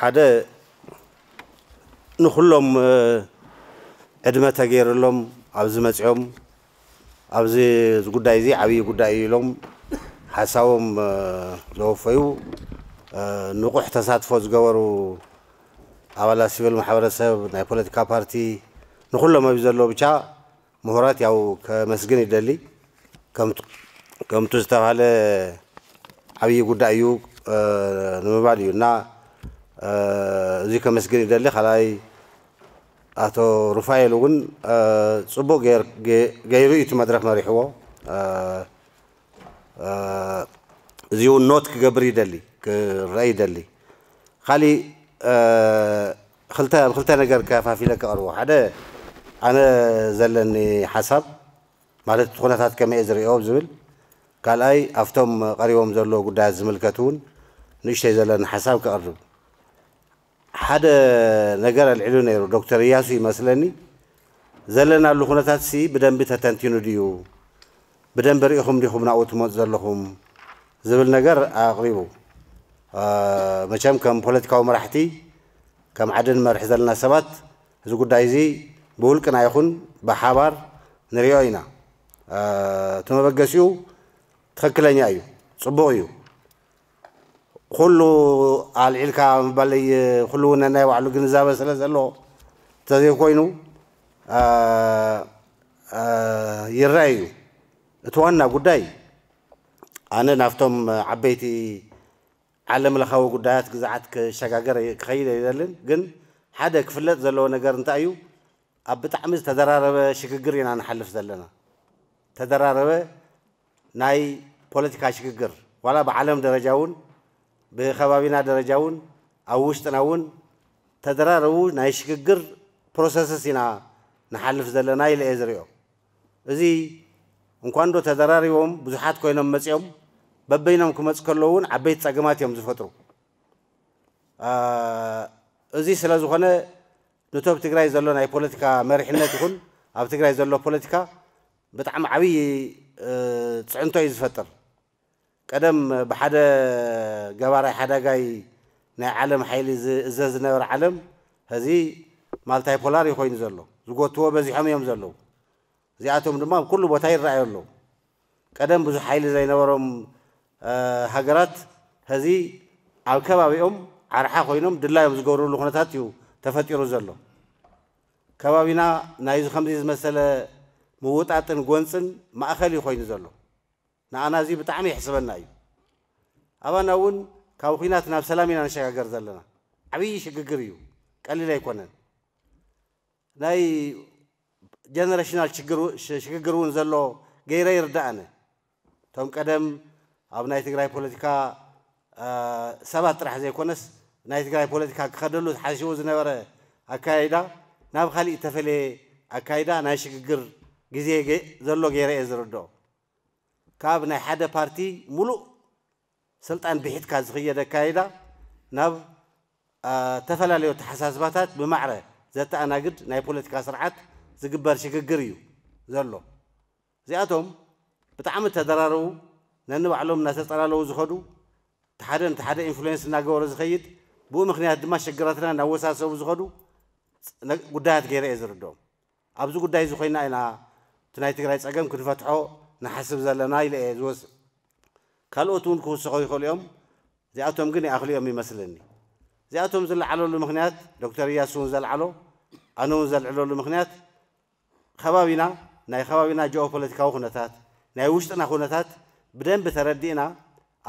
ሓደ ንኩሎም ዕድመ ተገይረሎም ኣብዚ መፂኦም ኣብዚ ጉዳይ እዚ ዓብዪ ጉዳይ እዩ ኢሎም ሓሳቦም ዘወፈዩ ንቑሕ ተሳትፎ ዝገበሩ ኣባላት ሲቪል ማሕበረሰብ ናይ ፖለቲካ ፓርቲ ንኩሎም ኣብዩ ዘለዎ ብቻ ምሁራት ያው ከመስግን ይደሊ ከምቲ ዝተባሃለ ዓብዪ ጉዳይ እዩ ንምባል እዩ እና እዚ ከመስግን ይደሊ ካልኣይ ኣቶ ሩፋኤል እውን ፅቡቅ ገይሩ እዩ እቲ መድረክ መሪሕዎ እዚ እውን ኖት ክገብር ይደሊ ክርአ ይደሊ ካሊእ ክልተ ክልተ ነገር ከፋፊለ ከቐርቦ ሓደ ኣነ ዘለኒ ሓሳብ ማለት እቲ ኩነታት ከመይ እየ ዝሪኦ ብዝብል ካልኣይ ኣብቶም ቀሪቦም ዘሎ ጉዳያት ዝምልከት እውን ንእሽተይ ዘለና ሓሳብ ከቕርብ ሓደ ነገር ኣልዕሉ ነይሩ ዶክተር እያሱ ይመስለኒ ዘለናሉ ኩነታት ሲ ብደንቢ ተተንቲኑ ድዩ ብደንቢ ሪኢኹም ዲኹም ናብኡ ትመፁ ዘለኹም ዝብል ነገር ኣቕሪቡ መቸም ከም ፖለቲካዊ መራሕቲ ከም ሓደ ንመርሒ ዘለና ሰባት እዚ ጉዳይ እዚ ብውልቅና ይኹን ብሓባር ንሪኦ ኢና እቲ መበገሲኡ ትኽክለኛ እዩ ፅቡቕ እዩ كله على العلكة بلي كله نحن وعلى جنزابة سلسلة له تزيد كوينو آه، آه، يرأيو توانا قداي أنا نفتم عبيتي علم الأخوة قدايات قزعات شقاقر خير يدلن قن حدا كفلت زلو نقر نتايو أبت عمز تدرار شقاقر ينا نحلف زلنا تدرار ناي بوليتيكا شقاقر ولا بعلم درجاون ብከባቢና ደረጃ እውን ኣብ ውሽጥና እውን ተደራረቡ ናይ ሽግግር ፕሮሰስስ ኢና ንሓልፍ ዘለና ኢለ እየ ዝሪኦ እዚ እንኳን ዶ ተደራሪቦም ብዙሓት ኮይኖም መፂኦም በበይኖም ክመፅ ከለዉ እውን ዓበይቲ ፀገማት እዮም ዝፈጥሩ እዚ ስለ ዝኾነ ነቶም ትግራይ ዘሎ ናይ ፖለቲካ መሪሕነት ይኹን ኣብ ትግራይ ዘሎ ፖለቲካ ብጣዕሚ ዓብዪ ፅዕንቶ እዩ ዝፈጥር ቀደም ብሓደ ገባራይ ሓዳጋይ ናይ ዓለም ሓይሊ እዘ ዝነበረ ዓለም ሕዚ ማልታይ ፖላር እዩ ኮይኑ ዘሎ ዝጎትዎ በዚሖም እዮም ዘለዉ እዚኣቶም ድማ ኣብ ኩሉ ቦታ ይረኣዩ ኣለዉ ቀደም ብዙሕ ሓይሊ ዘይነበሮም ሃገራት ሕዚ ኣብ ከባቢኦም ዓርሓ ኮይኖም ድላዮም ዝገብርሉ ኩነታት እዩ ተፈጢሩ ዘሎ ከባቢና ናይዚ ከምዚ ዝመሰለ ምውጣጥን ጎንፅን ማእኸል እዩ ኮይኑ ዘሎ ንኣና እዚ ብጣዕሚ ይሕስበና እዩ ኣባና እውን ካብ ኩናት ናብ ሰላም ኢና ንሸጋገር ዘለና ዓብዪ ሽግግር እዩ ቀሊል ኣይኮነን ናይ ጀነሬሽናል ሽግግር እውን ዘሎ ገይረ ይርዳእነ እቶም ቀደም ኣብ ናይ ትግራይ ፖለቲካ ሰባት ጥራሕ ዘይኮነስ ናይ ትግራይ ፖለቲካ ክኸደሉ ሓሲቡ ዝነበረ ኣካይዳ ናብ ካሊእ ተፈለየ ኣካይዳ ናይ ሽግግር ግዜ ዘሎ ገይረ እየ ዝርድኦ ካብ ናይ ሓደ ፓርቲ ሙሉእ ስልጣን ብሒትካ ዝኽየድ ኣካይዳ ናብ ተፈላለዩ ተሓሳስባታት ብማዕረ ዘተኣናግድ ናይ ፖለቲካ ስርዓት ዝግበር ሽግግር እዩ ዘሎ እዚኣቶም ብጣዕሚ ተደራረቡ ነንባዕሎም እናተፀላለዉ ዝኸዱ እቲ ሓደ ነቲ ሓደ ኢንፍሉዌንስ እናገበሩ ዝኸይድ ብኡ ምክንያት ድማ ሽግራትና እናወሳሰቡ ዝኸዱ ጉዳያት ገይረ እየ ዝርድኦም ኣብዚ ጉዳይ እዚ ኮይና ኢና እቲ ናይ ትግራይ ፀገም ክንፈትሖ ንሓስብ ዘለና ኢለ እየ ዝወፅእ ካልኦት እውን ክውስኮ ይኽእሉ እዮም እዚኣቶም ግን ይኣኽሉ እዮም ይመስለኒ እዚኣቶም ዝለዓለሉ ምክንያት ዶክተር እያሱ እውን ዘልዓሎ ኣነ እውን ዘልዕለሉ ምክንያት ከባቢና ናይ ከባቢና ጂኦ ፖለቲካዊ ኩነታት ናይ ውሽጥና ኩነታት ብደንብ ተረዲእና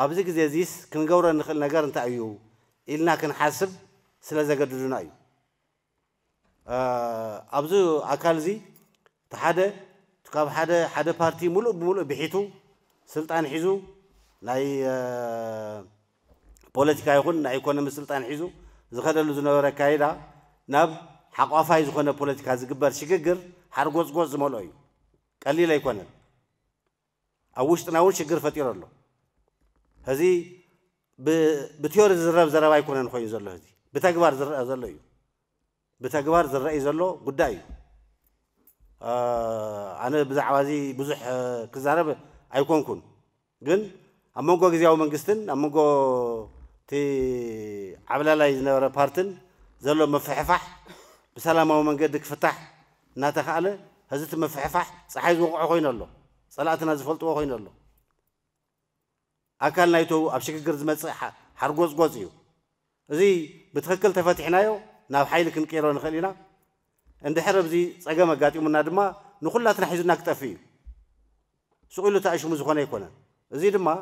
ኣብዚ ግዜ እዚስ ክንገብሮ ንኽእል ነገር እንታይ እዩ ኢልና ክንሓስብ ስለ ዘገድዱና እዩ ኣብዚ ኣካል እዚ እቲ ሓደ ካብ ሓደ ሓደ ፓርቲ ሙሉእ ብሙሉእ ብሒቱ ስልጣን ሒዙ ናይ ፖለቲካ ይኹን ናይ ኢኮኖሚ ስልጣን ሒዙ ዝኸደሉ ዝነበረ ካይዳ ናብ ሓቋፋይ ዝኾነ ፖለቲካ ዝግበር ሽግግር ሓደ ጎፅጎፅ ዝመልኦ እዩ ቀሊል ኣይኮነን ኣብ ውሽጥና እውን ሽግር ፈጢሩ ኣሎ ሕዚ ብትዮሪ ዝረብ ዘረባ ኣይኮነን ኮይኑ ዘሎ ሕዚ ብተግባር ዝረአ ዘሎ እዩ ብተግባር ዝረአይ ዘሎ ጉዳይ እዩ آه، أنا بزعم هذه بزح كزارب أيكون كون جن أمكوا جزيا ومنجستن أمكوا تي عبلا لا يزن ورا بارتن زلوا مفحفح بسلام ومن قدك فتح ناتخالة هزت مفحفح صحيح زوق أخوين الله صلاتنا زفلت أخوين الله أكلنا يتو أبشك جرز مس حرقوز جوزيو زي بتخكل تفتحنايو ناو حيلك نكيرو عند حرب زي صقم قاتيو منا دما نخلاتنا حيزنا كتفي سئلوا تعيش مزخنا يكون زي دما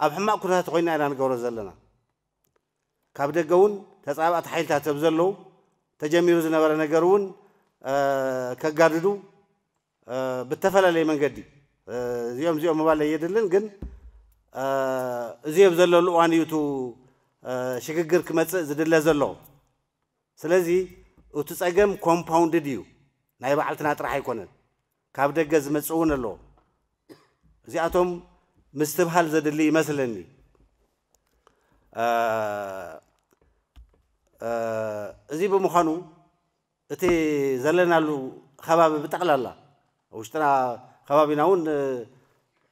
أب حما كلها تقولنا أنا نقول زلنا كابد جون تصعب حيل تبزلوا تجميل زنا ولا نجرون آه كجاردو آه بالتفلا لي من قدي آه زيوم زيوم ما بالي يدلن جن زيوم زلوا لو أنا يتو شكر كمت زدل زلوا سلازي وتسأجم compounded you نايب علتنا ترى هيكونن كابد جز مسؤول له زي أتوم مستبهل زد اللي مثلني آه آه زي بمخانو تي زلنا له خباب بتقلا لا وشتنا خبابنا ون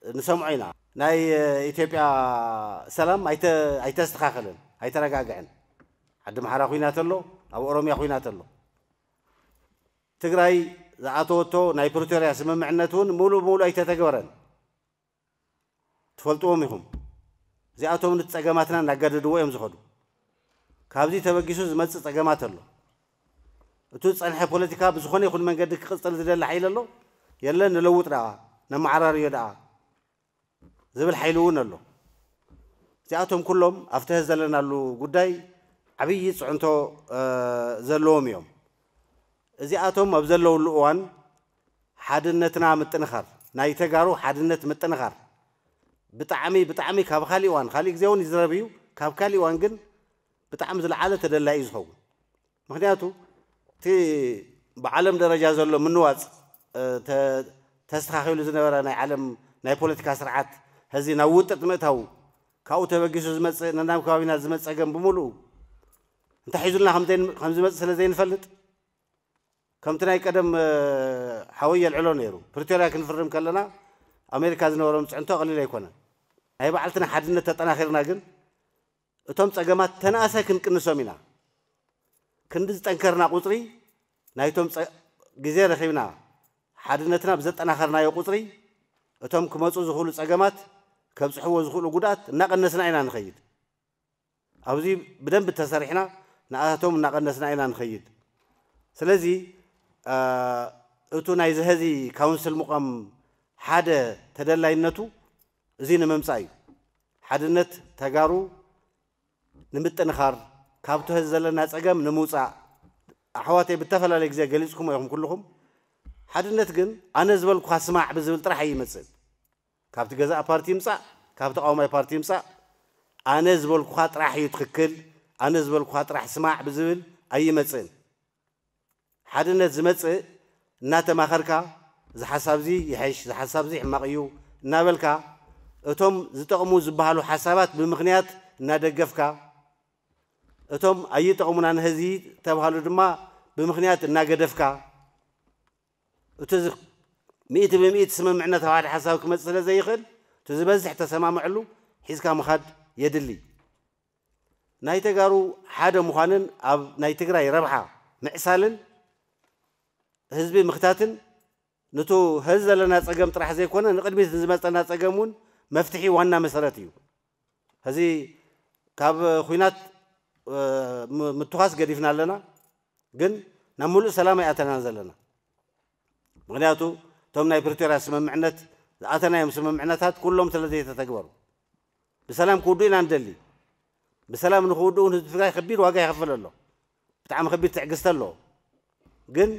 نسمعنا ናይ ኢትዮጵያ ሰላም ኣይተስተኻኸለን ኣይተረጋግዕን ዓዲ ምሓራ ኩናት ኣሎ ኣብ ኦሮምያ ኩናት ኣሎ ትግራይ ዝኣተወቶ ናይ ፕሪቶርያ ስምምዕነት እውን ሙሉእ ሙሉእ ኣይተተግበረን ትፈልጥዎም ኢኹም እዚኣቶም ነቲ ፀገማትና እናገደድዎ እዮም ዝኸዱ ካብዚ ተበጊሱ ዝመፅእ ፀገማት ኣሎ እቲ ዝፀንሐ ፖለቲካ ብዝኾነ ይኹን መንገዲ ክቅፅል ዝደሊ ሓይል ኣሎ የለ ንለውጥ ደኣ ነማዓራርዮ ደኣ ዝብል ሓይሊ እውን ኣሎ እዚኣቶም ኩሎም ኣብቲ ዘለና ዘለናሉ ጉዳይ ዓብዪ ፅዕንቶ ዘለዎም እዮም እዚኣቶም ኣብ ዘለውሉ እዋን ሓድነትና ምጥንኻር ናይ ተጋሩ ሓድነት ምጥንኻር ብጣዕሚ ብጣዕሚ ካብ ካሊእ እዋን ካሊእ ግዜ እውን ይዝረብ እዩ ካብ ካሊእ እዋን ግን ብጣዕሚ ዝለዓለ ተደላይ እዩ ዝኸውን ምክንያቱ እቲ ብዓለም ደረጃ ዘሎ ምንዋፅ ተስተኻኺሉ ዝነበረ ናይ ዓለም ናይ ፖለቲካ ስርዓት ሕዚ ናብ ውጥጥ ምእታው ካብኡ ተበጊሱ ዝመፅእ ነናብ ከባቢና ዝመፀ ገን ብምሉኡ እንታይ ሒዙልና ከም ዝመፅእ ስለ ዘይንፈልጥ كمتنا كدم حوية العلو نيرو بريتوريا كن فرم كلنا أمريكا زنا ورم تنتو قليل يكونا هاي بعلتنا حدنا تتنا خيرنا جن تم تجمع تناسا كن كن سامينا كن دز تنكرنا قطري ناي تم جزيرة خيبنا حدنا تنا بزت أنا خيرنا يا قطري تم كمات وزخول تجمعات كم صحو وزخول وجودات نقل نسنا عنا نخيد أوزي بدم بتسرحنا نقل تم نقل نسنا عنا نخيد سلزي እቱ ናይ ዝህዚ ካውንስል ምቋም ሓደ ተደላይነቱ እዚ ንምምፃእ እዩ ሓድነት ተጋሩ ንምጥንኻር ካብቲ ህዚ ዘለና ፀገም ንምውፃእ ኣሕዋተይ ብተፈላለየ ግዜ ገሊፅኩሞ ኢኹም ኩልኹም ሓድነት ግን ኣነ ዝበልኩካ ስማዕ ብዝብል ጥራሕ ኣይመፅእ ካብቲ ገዛእ ፓርቲ ይምፃእ ካብ ተቃዋማይ ፓርቲ ይምፃእ ኣነ ዝበልኩካ ጥራሕ እዩ ትክክል ኣነ ዝበልኩካ ጥራሕ ስማዕ ብዝብል ኣይመፅእን ሓድነት ዝመፅእ እናተማኸርካ እዚ ሓሳብ እዚ ይሕሽ እዚ ሓሳብ እዚ ሕማቕ እዩ እናበልካ እቶም ዝጠቕሙ ዝበሃሉ ሓሳባት ብምኽንያት እናደገፍካ እቶም ኣይጠቕሙና ንህዝቢ ተባሃሉ ድማ ብምኽንያት እናገደፍካ እቲ مئة بمئة سمم معنا تواحد حسابك مثلا زي خل تزبزح تسمام علو حزكا مخاد يدلي ناي تقارو حدا مخانن أب ناي تقراي ربحة معسالن ህዝቢ ምኽታትን ነቱ ሕዚ ዘለና ፀገም ጥራሕ ዘይኮነ ንቅድሚት ንዝመፀና ፀገም እውን መፍትሒ ዋና መሰረት እዩ ሕዚ ካብ ኩናት ምትኻስ ገዲፍና ኣለና ግን ናብ ሙሉእ ሰላም ኣይኣተናን ዘለና ምክንያቱ እቶም ናይ ፕሪቶርያ ስምምዕነት ዝኣተናዮም ስምምዕነታት ኩሎም ስለ ዘይተተግበሩ ብሰላም ክውድኡ ኢና ንደሊ ብሰላም ንክውድኡ ህዝቢ ትግራይ ከቢድ ዋጋ ይኸፍል ኣሎ ብጣዕሚ ከቢድ ትዕግዝቲ ኣለዎ ግን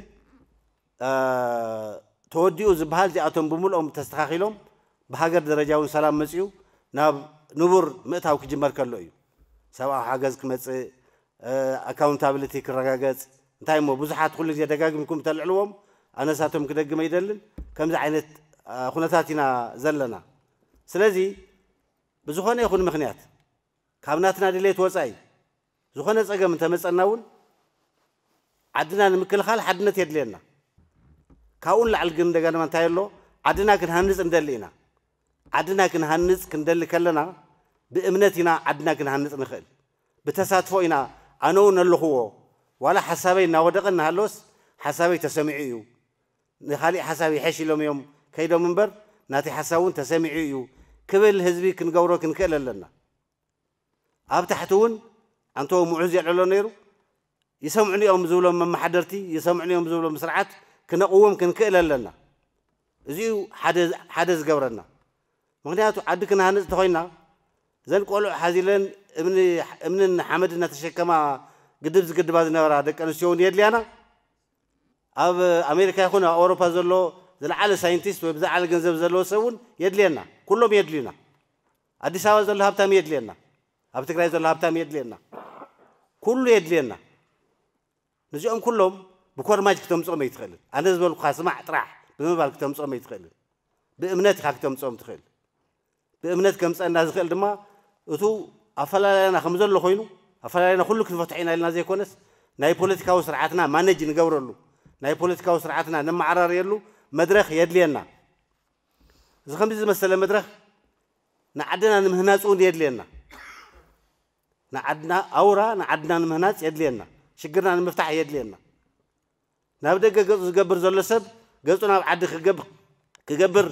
ተወዲኡ ዝበሃል እዚኣቶም ብምልኦም ተስተኻኺሎም ብሃገር ደረጃ እውን ሰላም መፅኡ ናብ ንቡር ምእታው ክጅመር ከሎ እዩ ሰብኣዊ ሓገዝ ክመፅእ ኣካውንታብሊቲ ክረጋገፅ እንታይ እሞ ብዙሓት ኩሉ ግዜ ደጋግምኩም ተልዕልዎም ኣነሳቶም ክደግመ ይደልን ከምዚ ዓይነት ኩነታት ኢና ዘለና ስለዚ ብዝኾነ ይኹን ምክንያት ካብ ናትና ድሌት ወፃኢ ዝኾነ ፀገም እንተመፀና እውን ዓድና ንምክልኻል ሓድነት የድልየና ካብኡን ላዕሊ ግን እንደገና እንታይ ኣሎ ዓድና ክንሃንፅ እንደሊ ኢና ዓድና ክንሃንፅ ክንደሊ ከለና ብእምነት ኢና ዓድና ክንሃንፅ ንኽእል ብተሳትፎ ኢና ኣነ እውን ኣለኽዎ ዋላ ሓሳበይ እናወደቐ እናሃለወስ ሓሳበይ ተሰሚዑ እዩ ንካሊእ ሓሳብ ይሐሽ ኢሎም እዮም ከይዶም እምበር ናቲ ሓሳብ እውን ተሰሚዑ እዩ ክብል ህዝቢ ክንገብሮ ክንክእል ኣለና ኣብ ታሕቲ እውን ኣንቶ ምዑዝ የልዕሎ ነይሩ يسمعني يوم زولهم من محدرتي يسمعني يوم زولهم سرعات كنقوم كنكئل لنا زي حدث حدث جبرنا مغنياتو عد كنا هنز تخينا زين قالوا حازلين من من حمد نتشكما قدبز قدباز نورا دك انا شو نيد لي انا اب امريكا هنا اوروبا زلو زل على ساينتيست وبز على جنزب زلو سوون يد لينا كلهم يد لينا اديس اوا زلو هابتام يد لينا ابتكراي زلو هابتام يد لينا كله يد لينا نجيهم كلهم بكور بكورماج كتمصوم يتخيل انا زبلك سمع طراح بمبال كتمصوم يتخيل بامنتك كتمصوم تخيل بامنت كمصنا زخيل دما اتو افلالنا خمزل خوينو افلالنا كل كنفتحينا لنا زي كونس ناي بوليتيكاو سرعتنا مانج نغبرلو ناي بوليتيكاو سرعتنا نمعرريلو مدرخ يدلينا اذا خمز مثل مدرخ نعدنا نمهناصون يدلينا نعدنا اورا نعدنا نمهناص يدلينا شجرنا نمفتح يدلينا ናብ ደገ ገፁ ዝገብር ዘሎ ሰብ ገፁ ናብ ዓዲ ክገብር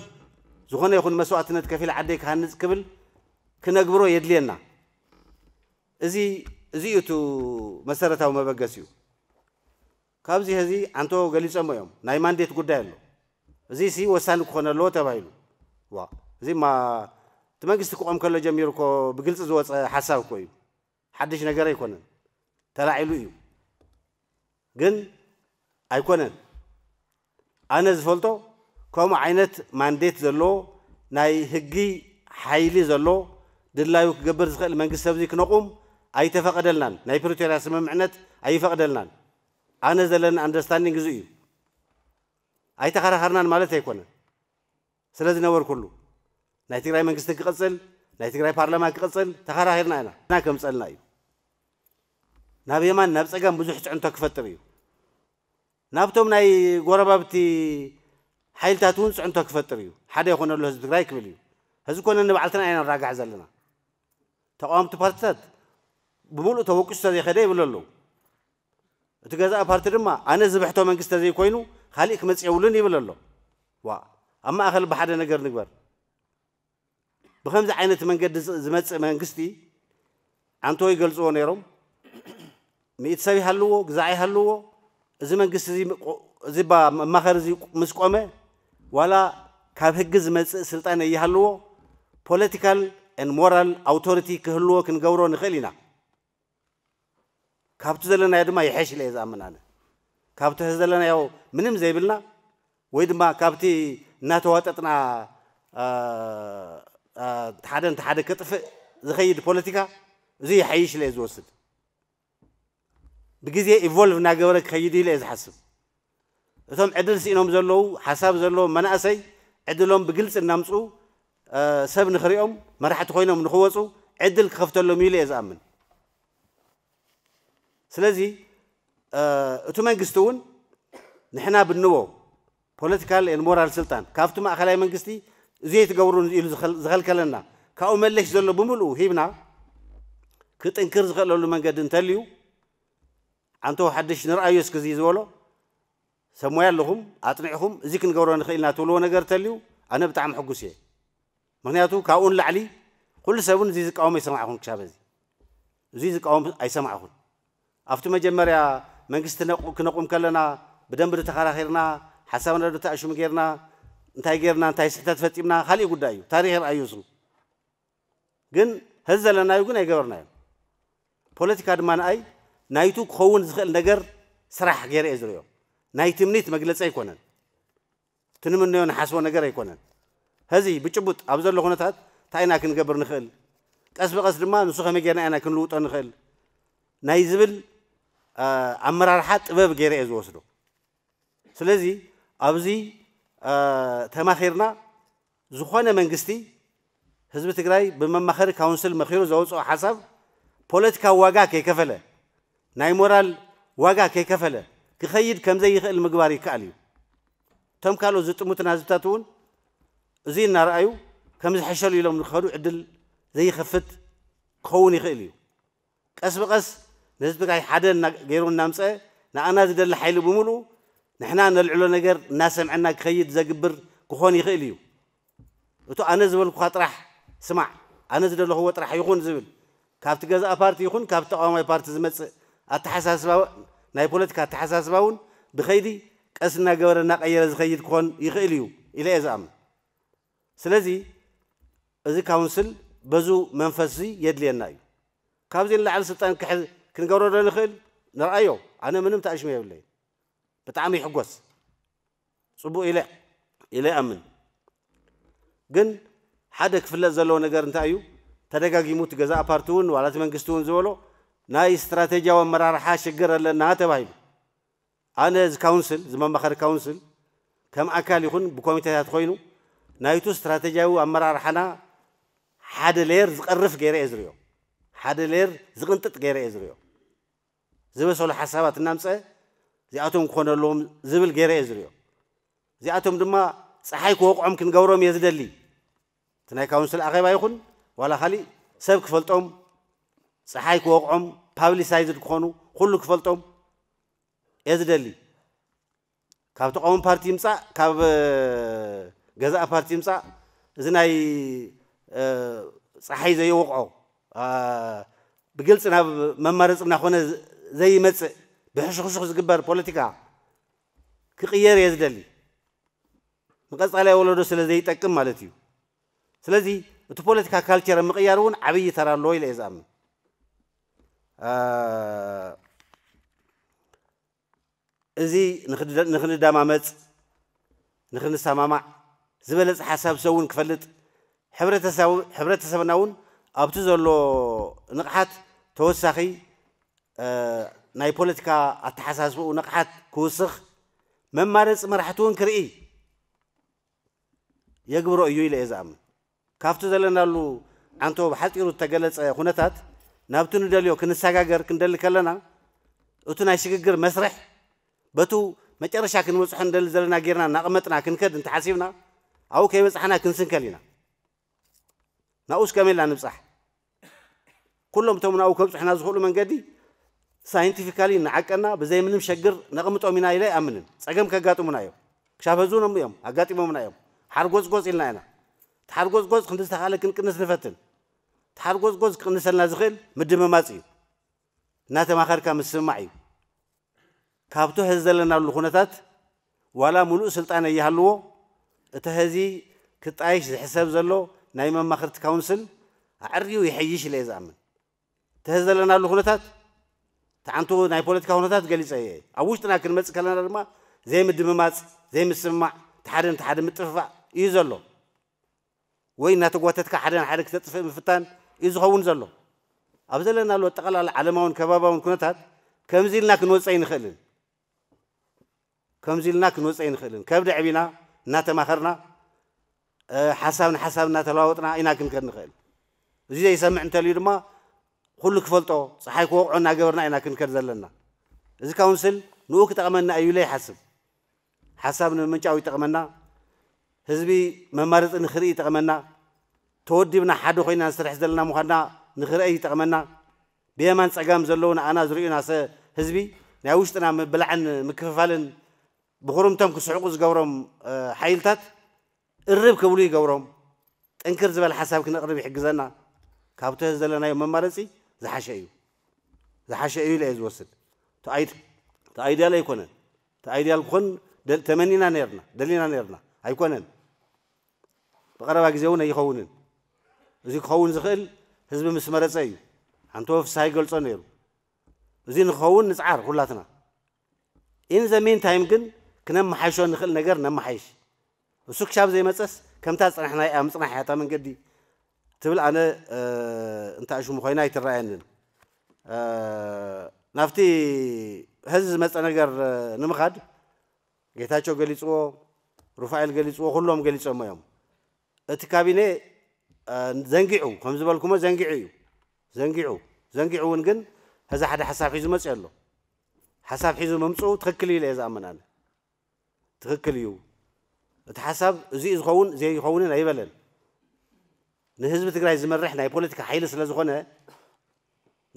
ዝኾነ ይኹን መስዋእትነት ከፊል ዓደይ ክሃንፅ ክብል ክነግብሮ የድልየና እዚ እዚ እዩ እቲ መሰረታዊ መበገስ እዩ ካብዚ ሕዚ ኣንቶ ገሊፆሞ እዮም ናይ ማንዴት ጉዳይ ኣሎ እዚ ሲ ወሳኒ ክኾነ ኣለዎ ተባሂሉ ዋ እዚ ማ እቲ መንግስቲ ክቆም ከሎ ጀሚሩ ኮ ብግልፂ ዝወፀ ሓሳብ ኮ እዩ ሓድሽ ነገር ኣይኮነን ተላዒሉ እዩ ግን ኣይኮነን ኣነ ዝፈልጦ ከምኡ ዓይነት ማንዴት ዘለዎ ናይ ህጊ ሓይሊ ዘሎ ድላዩ ክገብር ዝኽእል መንግስቲ ሰብዚ ክነቑም ኣይተፈቐደልናን ናይ ፕሪቶርያ ስምምዕነት ኣይፈቕደልናን ኣነ ዘለኒ ኣንደርስታንዲንግ እዚ እዩ ኣይተኸራኸርናን ማለት ኣይኮነን ስለ ዝነበር ኩሉ ናይ ትግራይ መንግስቲ ክቕፅል ናይ ትግራይ ፓርላማ ክቕፅል ተኸራኺርና ኢና ና ከምፀልና እዩ ናብ የማን ናብ ፀጋም ብዙሕ ፅዕንቶ ክፈጥር እዩ ናብቶም ናይ ጎረባብቲ ሓይልታት እውን ፅዕንቶ ክፈጥር እዩ ሓደ ይኮነሉ ህዝቢ ትግራይ ክብል እዩ ሕዚ ኮነ ንባዕልትና ኢና ንራጋዕ ዘለና ተቃዋምቲ ፓርቲታት ብሙሉእ ተወቂሱ ተዘይኸደ ይብሉ ኣለዉ እቲ ገዛኢ ፓርቲ ድማ ኣነ ዝብሕቶ መንግስቲ ተዘይኮይኑ ካልእ ክመፅ የብሉን ይብል ኣሎ ዋ ኣብ ማእኸል ብሓደ ነገር ንግበር ብከምዚ ዓይነት መንገዲ ዝመፅእ መንግስቲ ዓንቶ ይገልፅዎ ነይሮም ሚኢት ሰብ ይሃልዎ ግዛዕ ይሃልዎ እዚ መንግስቲ እዚ መማኸር እዚ ምስ ቆመ ዋላ ካብ ህጊ ዝመፅእ ስልጣን እይሃልዎ ፖለቲካል ኤን ሞራል ኣውቶሪቲ ክህልዎ ክንገብሮ ንኽእል ኢና ካብቲ ዘለናዮ ድማ ይሐሽ ኢለ እየ ዝኣምን ኣነ ካብቲ ዘለናዮ ምንም ዘይብልና ወይ ድማ ካብቲ እናተዋጠጥና ሓደ ሓደ ክጥፍእ ዝኸይድ ፖለቲካ እዚ ይሓይሽ ኢለ እየ ዝወስድ ብግዜ ኢቮልቭ እናገበረ ክኸይድ ኢለ እየ ዝሓስብ እቶም ዕድል ስኢኖም ዘለዉ ሓሳብ ዘለዎ መናእሰይ ዕድሎም ብግልፂ እናምፁ ሰብ ንኽሪኦም መራሕቲ ኮይኖም ንኽወፁ ዕድል ክኸፍተሎም ኢሉ እየ ዝኣምን ስለዚ እቲ መንግስቲ እውን ንሕና ብንቦ ፖለቲካል ሞራል ስልጣን ካብቲ ማእኸላይ መንግስቲ እዘይ ትገብሩ ኢሉ ዝኸልከለና ካብኡ መለሽ ዘሎ ብምሉኡ ሂብና ክጥንክር ዝኽእለሉ መንገዲ እንተልዩ أنتو حدش نرأي يسكزي زولو سموا لهم أطنعهم ذيك نقولوا نخيلنا تولو نقر تليو أنا بتعم حقوسي مغنياتو كاون لعلي كل سبون زيزك أوم يسمعهم كشابزي زيزك أوم يسمعهم أفتو ما جمريا من قستنا كنقوم كلنا بدم بدو تخارخيرنا حسابنا بدو تأشم غيرنا انتاي غيرنا انتاي سحتات فتيمنا خالي قد أيو تاريخ الأيوسن جن هزلنا أيو جن أيقورنا أيو بوليتيكا دمان أي ናይቱ ክኸውን ዝኽእል ነገር ስራሕ ገይረ እየ ዝሪኦ ናይ ትምኒት መግለፂ ኣይኮነን ትንምነዮ ንሓስቦ ነገር ኣይኮነን ሕዚ ብጭቡጥ ኣብ ዘሎ ኩነታት እንታይ ኢና ክንገብር ንኽእል ቀስ ብቀስ ድማ ንሱ ከመይ ጌርና ኢና ክንልውጦ ንኽእል ናይ ዝብል ኣመራርሓ ጥበብ ገይረ እየ ዝወስዶ ስለዚ ኣብዚ ተማኺርና ዝኾነ መንግስቲ ህዝቢ ትግራይ ብመማኸሪ ካውንስል መኺሩ ዘውፅኦ ሓሳብ ፖለቲካዊ ዋጋ ከይከፈለ ናይ ሞራል ዋጋ ከይከፈለ ክኸይድ ከም ዘይኽእል ምግባር ይከኣል እዩ እቶም ካልኦት ዝጥሙትና ህዝብታት እውን እዚ እናረኣዩ ከም ዝሐሸሉ ኢሎም ንክኸዱ ዕድል ዘይኸፍት ክኸውን ይኽእል እዩ ቀስ ብቀስ ንህዝቢ ትግራይ ሓደ ገይሩ እናምፀ ንኣና ዝደሊ ሓይሊ ብምሉእ ንሕና ነልዕሎ ነገር እናሰምዐና ክኸይድ ዘግብር ክኾን ይኽእል እዩ እቶ ኣነ ዝበልኩካ ጥራሕ ስማዕ ኣነ ዝደለኽዎ ጥራሕ ይኹን ዝብል ካብቲ ገዛእ ፓርቲ ይኹን ካብ ተቃዋማይ ፓርቲ ዝመፅእ ኣተሓሳስባ ናይ ፖለቲካ ኣተሓሳስባ እውን ብኸይዲ ቀስ እናገበረ እናቀየረ ዝኸይድ ክኾን ይኽእል እዩ ኢለ እየ ዝኣምን ስለዚ እዚ ካውንስል በዙ መንፈስ የድልየና እዩ ካብዚ ንላዕሊ ስልጣን ክንገብሮ ዶ ንኽእል ንርኣዮ ኣነ ምንም ተኣሽሙ የብለይ ብጣዕሚ ይሕጎስ ፅቡቅ ኢለ ኢለ ይኣምን ግን ሓደ ክፍለጥ ዘለዎ ነገር እንታይ እዩ ተደጋጊሙ እቲ ገዛ ኣፓርቲ እውን ዋላቲ መንግስቲ እውን ዝበሎ ناي استراتيجيا ومرار حاشقر لنا تبايل أنا ز كونسل زمان بخر كونسل كم أكال يكون بكوميتات خوينو نايتو استراتيجيا ومرار حنا حد لير زقرف غير إزريو حد لير زقنتت غير إزريو زبسول حسابات النامسة زياتهم كون لهم زبل غير إزريو زياتهم دما صحيح كوقعهم كن جورهم يزدلي تناي كونسل أخي بايخون ولا خلي سبك فلتهم صحيح كوقعهم ፓብሊሳይዝድ ክኾኑ ኩሉ ክፈልጦም እየ ዝደሊ ካብ ተቃዋሚ ፓርቲ ይምፃእ ካብ ገዛእ ፓርቲ ይምፃእ እዚ ናይ ፀሓይ ዘየወቅዖ ብግልፂ ናብ መመረፂ እናኮነ ዘይመፅእ ብሕሽክሽክ ዝግበር ፖለቲካ ክቅየር እየ ዝደሊ ንቀፃላይ ወለዶ ስለ ዘይጠቅም ማለት እዩ ስለዚ እቲ ፖለቲካ ካልቸር ምቅያር እውን ዓብይ ተራ ኣለዎ ኢለ እየ ዝኣምን እዚ ንክንዳማመፅ ንክንሰማማዕ ዝበለፅ ሓሳብ ሰብ እውን ክፈልጥ ሕብረተሰብና እውን ኣብቲ ዘሎ ንቕሓት ተወሳኺ ናይ ፖለቲካ ኣተሓሳስብኡ ንቕሓት ክውስኽ መማለፂ መራሕቲ እውን ክርኢ የግብሮ እዩ ኢለ እየ ዝኣምን ካብቲ ዘለናሉ ዓንቶ ብሓፂሩ ዝተገለፀ ኩነታት نابتون دليو كن سجاجر كن دل كلنا وتنا شجر مسرح بتو ما ترى شاكن وصحن دل زلنا جيرنا نقمتنا كن كد انت حاسبنا أو كي وصحنا كن سن كلنا ناقوس كامل لا نبصح كلهم تمنا أو كم صحنا زخلوا من جدي ساينتيفيكالي نعكنا بزي من مشجر نقمت أمينا إلي أمنن سجم كجاتو منايو كشافزون أميهم أجاتي ممنايو حرقوز قوز إلنا أنا حرقوز قوز خندس تخالك كن كنس نفتن تحرقوز كنسى النازخل مدم ماتي ناتا ما خاركا مسمعي كابتو هزلنا اللخونتات ولا ملوء سلطان يهلو اتهزي كتعيش حساب زلو نايما ما خرت كونسل عريو يحييش لي زعمن تهزلنا اللخونتات تعنتو ناي بوليتيكا هونتات قال اي اوشتنا كنمص كلنا دما زي مدم ماتي زي مسمع تحدن تحدن متفع يزلو وين ناتغوتتك حدن حدك تطفي مفتان እዩ ዝኸውን ዘሎ ኣብ ዘለና ኣሎ ኣጠቓላሊ ዓለማውን ከባባውን ኩነታት ከምዚ ኢልና ክንወፀ ይንኽእልን ከምዚ ኢልና ክንወፀ ይንኽእልን ከብዲ ዕቢና እናተማኸርና ሓሳብ ንሓሳብ እናተለዋወጥና ኢና ክንከድ ንኽእል እዚ ዘይሰምዕ እንተልዩ ድማ ኩሉ ክፈልጦ ፀሓይ ክወቅዖ እናገበርና ኢና ክንከድ ዘለና እዚ ካውንስል ንኡ ክጠቕመና እዩ ኢለ ይሓስብ ሓሳብ ንምምንጫው ይጠቕመና ህዝቢ መማረፂ ንክርኢ ይጠቕመና ተወዲብና ሓደ ኮይና ንስርሕ ዘለና ምዃንና ንክርአ ይጠቕመና ብየማን ፀጋም ዘለዉ ንኣና ዝርዩና ህዝቢ ናይ ውሽጥና ምብላዕን ምክፍፋልን ብክርምቶም ክስሕቁ ዝገብሮም ሓይልታት እርብ ክብሉ ይገብሮም ጥንክር ዝበለ ሓሳብ ክነቕርብ ይሕግዘና ካብቶ ዘለናዮ መማረፂ ዝሓሸ እዩ ዝሓሸ እዩ ኢለ ዝወስድ ተኣይድያል ኣይኮነን ተኣይድያል ክኾን ተመኒና ነርና ደሊና ነርና ኣይኮነን ብቀረባ ግዜ እውን ኣይኸውንን እዚ ክኸውን ዝኽእል ህዝቢ ምስ መረፀ እዩ ሓንቲ ወፍሳይ ገልፆ ነይሩ እዚ ንክኸውን ንፅዓር ኩላትና ኢን ዘ ሜን ታይም ግን ክነመሓይሾ ንኽእል ነገር ነመሓይሽ እሱ ክሻብ ዘይመፀስ ከምታ ዝፀናሕናይ ኣብ ምፅናሕ እያታ መንገዲ ትብል ኣነ እንታይ ሽሙ ኮይና ኣይትረኣየንን ናብቲ ህዝ ዝመፀ ነገር ንምኻድ ጌታቸው ገሊፅዎ ሩፋኤል ገሊፅዎ ኩሎም ገሊፆሞ እዮም እቲ ካቢኔ ዘንጊዑ ከም ዝበልኩሞ ዘንጊዑ እዩ ዘንጊዑ ዘንጊዑ እውን ግን እዚ ሓደ ሓሳብ ሒዙ መፅእ ኣሎ ሓሳብ ሒዙ መምፅኡ ትክክል እዩ እየ ዝኣመን ኣነ ትክክል እዩ እቲ ሓሳብ እዚ ዝኸውን ዘይኸውንን ኣይበለን ንህዝቢ ትግራይ ዝመርሕ ናይ ፖለቲካ ሓይሊ ስለ ዝኾነ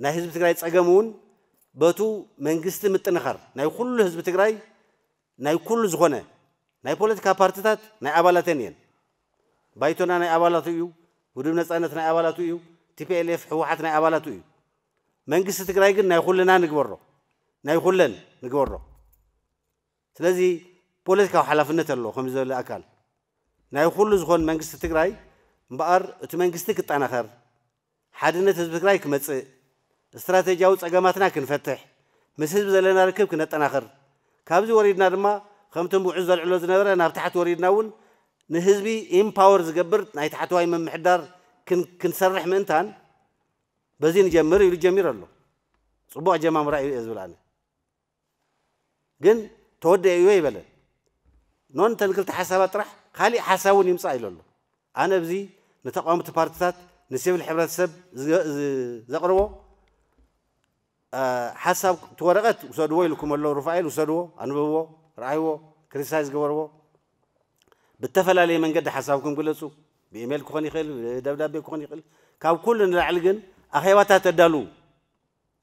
ናይ ህዝቢ ትግራይ ፀገም እውን በቱ መንግስቲ ምጥንኻር ናይ ኩሉ ህዝቢ ትግራይ ናይ ኩሉ ዝኾነ ናይ ፖለቲካ ፓርቲታት ናይ ኣባላተን እየን ባይቶና ናይ ኣባላት እዩ ውድብ ነፃነት ናይ ኣባላቱ እዩ ቲፒኤልኤፍ ህወሓት ናይ ኣባላቱ እዩ መንግስቲ ትግራይ ግን ናይ ኩልና ንግበሮ ናይ ኩለን ንግበሮ ስለዚ ፖለቲካዊ ሓላፍነት ኣለዎ ከምዚ ዝበለ ኣካል ናይ ኩሉ ዝኾን መንግስቲ ትግራይ እምበኣር እቲ መንግስቲ ክጠናኸር ሓድነት ህዝቢ ትግራይ ክመፅእ استراتيجية وصقاماتنا كنفتح مسيز بزلنا ركب كنتناخر كابزي وريدنا دما خمتم بوعز العلوز نبرة نابتحت وريدنا ون ንህዝቢ ኢምፓወር ዝገብር ናይ ታሕተዋይ ምምሕዳር ክንሰርሕ ምእንታን በዚ ንጀምር ኢሉ ጀሚር ኣሎ ፅቡቅ ጀማምራ እዩ ዝብል ኣነ ግን ተወደአ እዮ ይበለን ኖንተን ክልተ ሓሳባት ጥራሕ ካልእ ሓሳብ እውን ይምፃእ ኢሉ ኣሎ ኣነ ብዚ ንተቃወምቲ ፓርቲታት ንሲቪል ሕብረተሰብ ዘቕርቦ ሓሳብ እቲ ወረቐት ውሰድዎ ኢልኩም ኣለዉ ሩፋኤል ውሰድዎ ኣንብብዎ ረኣይዎ ክሪቲሳይዝ ገበርዎ ብተፈላለየ መንገዲ ሓሳብኩም ግለፁ ብኢሜል ክኾን ይኽእል ደብዳቤ ክኾን ይኽእል ካብ ኩሉ ንላዕሊ ግን ኣኼባታት ተዳልዉ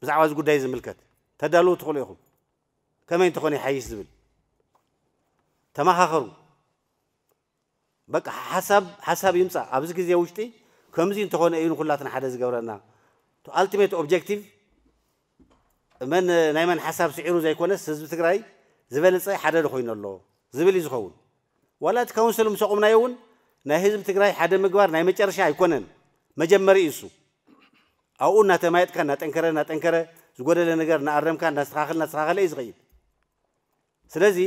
ብዛዕባ እዚ ጉዳይ ዝምልከት ተዳልዉ ትኽእሉ ኢኹም ከመይ እንተኾነ ይሓይሽ ዝብል ተመኻኸሩ በቃ ሓሳብ ሓሳብ ይምፃእ ኣብዚ ግዜ ውሽጢ ከምዚ እንተኾነ እዩ ንኩላትና ሓደ ዝገብረና ኣልቲሜት ኦብጀክቲቭ መን ናይ መን ሓሳብ ስዒሩ ዘይኮነስ ህዝቢ ትግራይ ዝበለፀ ሓደ ኮይኑ ኣሎ ዝብል እዩ ዝኸውን ولا تكونسل مسقمنا يون ናይ ህዝቢ ትግራይ ሓደ ምግባር ናይ መጨረሻ ኣይኮነን መጀመሪ እሱ ኣብኡ እናተማየጥካ እናጠንከረ እናጠንከረ ዝጎደለ ነገር እናኣረምካ እናስተኻኽል እናስተኻኸለ እዩ ዝኸይድ ስለዚ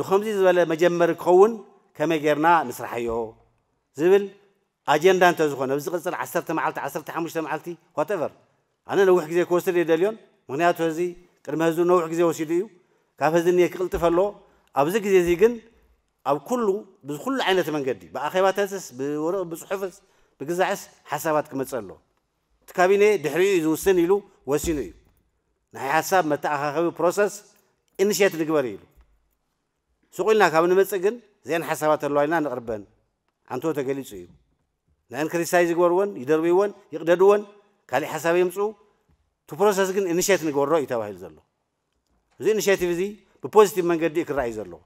ንከምዚ ዝበለ መጀመሪ ክኸውን ከመይ ጌርና ንስራሕዮ ዝብል ኣጀንዳ እንተዝኾነ ብዝቕፅል 1 መዓልቲ 15 መዓልቲ ዋተቨር ኣነ ነዊሕ ግዜ ክወስድ የደልዮን ምክንያቱ ህዚ ቅድሚ ህዝቢ ነዊሕ ግዜ ወሲዱ እዩ ካብ ህዝቢ እኒአ ክቕልጥፍ ኣለዎ ኣብዚ ግዜ እዚ ግን ኣብ ኩሉ ብኩሉ ዓይነት መንገዲ ብኣኼባታትስ ብፅሑፍስ ብግዛዕስ ሓሳባት ክመፅእ ኣለዎ እቲ ካቢነ ድሕሪ እዩ ዝውስን ኢሉ ወሲኑ እዩ ናይ ሓሳብ መተኣኻኸቢ ፕሮሰስ ኢንሽት ንግበር ኢሉ ስቑ ኢልና ካብ ንመፅእ ግን እዚአን ሓሳባት ኣለዋ ኢልና ንቕርበን ዓንቶ ተገሊፁ እዩ ንአን ክሪስታይ ዝግበርዎን ይደርብይዎን ይቕደድዎን ካልእ ሓሳብ የምፅኡ እቲ ፕሮሰስ ግን ኢንሽት ንገብሮ እዩ ተባሂሉ ዘሎ እዚ ኢንሽቲቭ እዚ ብፖዚቲቭ መንገዲ እዩ ክረአዩ ዘለዎ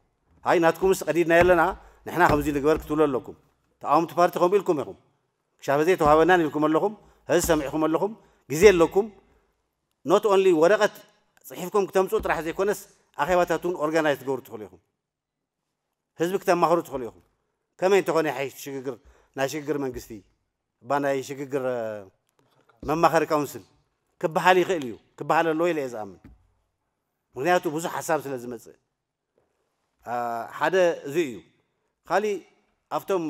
هاي ناتكمس قديدنا لنا نحنا خمزي لقبر كتول لكم تقاوم تبارتكم إلكم يخم كشاب زيت وهابنان إلكم لكم هل سمعكم لكم جزيل لكم نوت أونلي ورقة صحيفكم كتم صوت راح زي كونس أخيواتاتون أورجانايز تقول تدخل يخم هزب كتم مخرو تدخل يخم كما ينتقون يحيش شجر ناشجر من قستي بانا شجر آه، من مخر كونسل كبحالي خيليو كبحال اللويل إذا أمن ምክንያቱ ብዙሕ ሓሳብ ስለ ዝመፅእ ሓደ እዚ እዩ ካሊእ ኣብቶም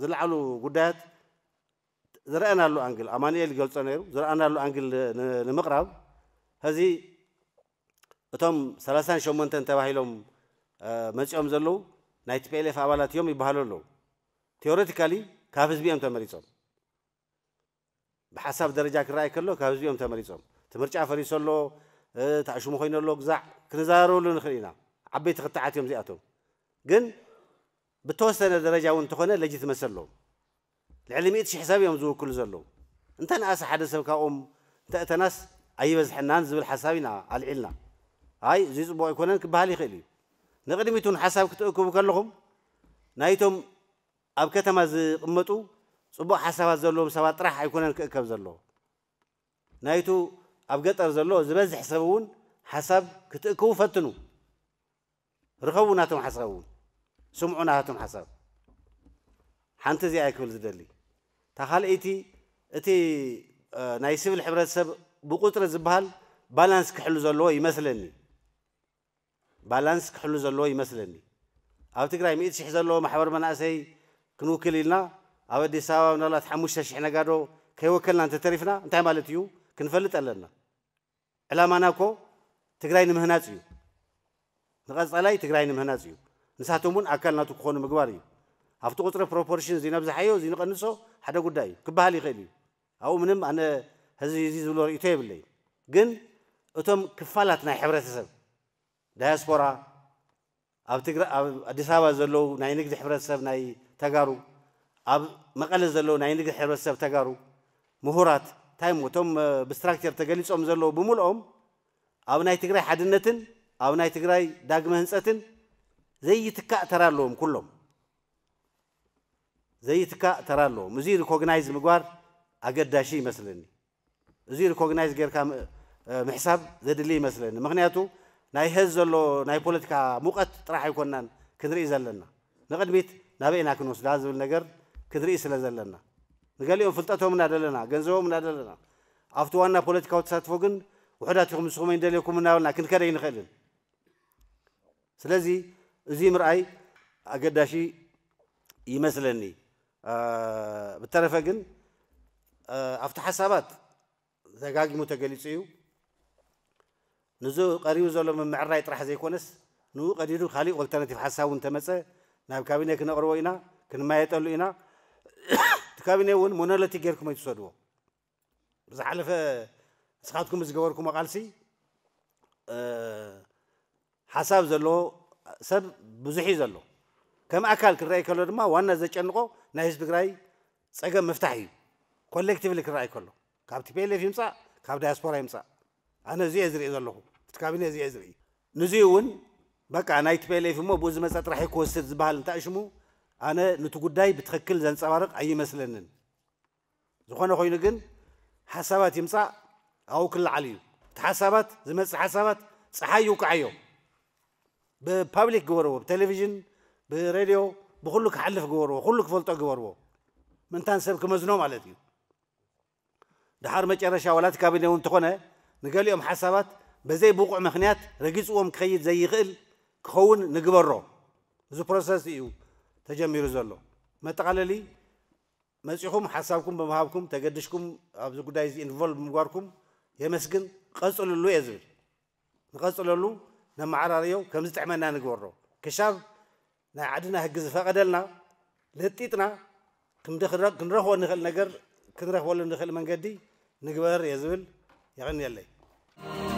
ዝለዓሉ ጉዳያት ዝረአናሉ ኣንግል ኣማኒኤል ይገልፆ ነይሩ ዝረአናሉ ኣንግል ንምቕራብ ሕዚ እቶም 38 ተባሂሎም መፂኦም ዘለዉ ናይ ቲፒኤልኤፍ ኣባላት እዮም ይበሃሉ ኣለዉ ቴዎሬቲካሊ ካብ ህዝቢ እዮም ተመሪፆም ብሓሳብ ደረጃ ክረአይ ከሎ ካብ ህዝቢ እዮም ተመሪፆም እቲ ምርጫ ፈሪሶ ኣሎ ተኣሽሙ ኮይኑ ኣሎ ግዛዕ ክንዘራርበሉ ንኽእል ኢና عبيت خطعات يوم زياتهم قل بتوسل درجة وانت خونا لجي تمسل لهم العلم يتش حساب يوم زو كل زلهم انت ناس حد سب كأم تأت ناس أي بس حنان زبل حسابنا على علنا هاي زي بو يكونن كبهالي خلي نقدم يتون حساب كتوكم كلهم نايتهم أب كتما زي قمتو صبو حساب زلهم سبع راح يكونن كب زلهم نايتو أب قطر زلهم زبز حسابون حساب كتوكم فتنو رخوناتهم حسخون سمعوناتهم حسب ሓንቲ እዚኣ ክብል ዝደሊ እታ ካልአይቲ እቲ ናይ ስብል ሕብረተሰብ ብቁፅሪ ዝበሃል ባላንስ ክሕሉ ዘለዎ ይመስለኒ ባላንስ ክሕሉ ዘለዎ ይመስለኒ ኣብ ትግራይ ሚእቲ ሽሕ ዘለዎ ማሕበር መናእሰይ ክንውክል ኢልና ኣብ ኣዲስ ኣበባ ምናልባት ሓሙሽተ ሽሕ ነጋዶ ከይወከልና እንተተሪፍና እንታይ ማለት እዩ ክንፈልጥ ኣለና ዕላማና ኮ ትግራይ ንምህናፅ እዩ ንቐፃላይ ትግራይ ንምህናፅ እዩ ንሳቶም እውን ኣካል ናቱ ክኾኑ ምግባር እዩ ኣብቲ ቁፅሪ ፕሮፖርሽን እዚ ነብዝሓዮ እዚ ንቐንሶ ሓደ ጉዳይ እዩ ክበሃል ይኽእል እዩ ኣብኡ ምንም ኣነ ህዝቢ እዚ ዝብሎ ርእቶ የብለይ ግን እቶም ክፋላት ናይ ሕብረተሰብ ዳያስፖራ ኣብ ኣዲስ ኣበባ ዘለዉ ናይ ንግዲ ሕብረተሰብ ናይ ተጋሩ ኣብ መቐለ ዘለዉ ናይ ንግዲ ሕብረተሰብ ተጋሩ ምሁራት እንታይ እሞ እቶም ብስትራክቸር ተገሊፆም ዘለዉ ብምልኦም ኣብ ናይ ትግራይ ሓድነትን أو ناي تقرأي داقم هنساتن زي يتكا ترالهم كلهم زي يتكا ترالهم مزي ريكوغنايز مقوار أقد داشي مثلني زي ريكوغنايز غير كام محساب زد لي مثلني مغنياتو ناي هزلو ناي بوليتيكا موقت راح يكونن كنري زلنا نقدميت نابئنا كنوس لازم النجر كدري سلا زلنا ንገሊኦም ፍልጠቶምና ደለና ገንዘቦምና ደለና ኣብቲ ዋና ፖለቲካዊ ተሳትፎ ግን ውሕዳትኹም ንስኹም እንደልየኩም እናበልና ክንከደ ይንኽእልን ስለዚ እዚ ምርኣይ ኣገዳሲ ይመስለኒ ብተረፈ ግን ኣብቲ ሓሳባት ዘጋጊሙ ተገሊፁ እዩ ንዚ ቀሪቡ ዘሎ ምምዕራይ ጥራሕ ዘይኮነስ ንኡ ቀዲዱ ካሊእ ኦልተርናቲቭ ሓሳብ እውን ተመፀ ናብ ካቢነ ክነቕርቦ ኢና ክንማየጠሉ ኢና እቲ ካቢነ እውን ሞኖለቲ ጌርኩም ኣይትሰድዎ ዝሓለፈ ንስኻትኩም ዝገበርኩሞ ቃልሲ ሓሳብ ዘለዎ ሰብ ብዙሕ እዩ ዘሎ ከም ኣካል ክረአይ ከሎ ድማ ዋና ዘጨንቆ ናይ ህዝቢ ትግራይ ፀገም ምፍታሕ እዩ ኮሌክቲቭሊ ክረአይ ከሎ ካብ ቲፒኤልኤፍ ይምፃእ ካብ ዳያስፖራ ይምፃእ ኣነ እዚ እየ ዝርኢ ዘለኹ እቲ ካቢነ እዚ እየ ዝርኢ ንዚ እውን በቃ ናይ ቲፒኤልኤፍ እሞ ብኡ ዝመፀ ጥራሕ ክወስድ ዝበሃል እንታይ ሽሙ ኣነ ነቲ ጉዳይ ብትክክል ዘንፀባርቕ ኣይመስለንን ዝኾነ ኮይኑ ግን ሓሳባት ይምፃእ ኣብኡ ክላዓል እዩ እቲ ሓሳባት ዝመፅእ ሓሳባት ፀሓይ ይውቃዓዮም ብፓብሊክ ግበርዎ ብቴሌቭዥን ብሬድዮ ብኩሉ ክሓልፍ ግበርዎ ኩሉ ክፈልጦ ግበርዎ ምእንታን ሰብ ክመዝኖ ማለት እዩ ድሓር መጨረሻ ወላቲ ካቢነ እውን እንተኾነ ንገሊኦም ሓሳባት በዘይ ብቑዕ ምክንያት ረጊፅዎም ክኸይድ ዘይኽእል ክኸውን ንግበሮ እዚ ፕሮሰስ እዩ ተጀሚሩ ዘሎ መጠቃለሊ መፂኹም ሓሳብኩም ብምሃብኩም ተገዲሽኩም ኣብዚ ጉዳይ እዚ ኢንቮልቭ ብምግባርኩም የመስግን ቀፅልሉ እየ ዝብል ንቐፅለሉ ነመዓራርዮ ከም ዝጥዕመና ንግበሮ ክሻብ ናይ ዓድና ሕጊ ዝፈቐደልና ልጢጥና ክንረኽቦ ንኽእል ነገር ክንረኽበሉ ንኽእል መንገዲ ንግበር እየ ዝብል ይቕንየለይ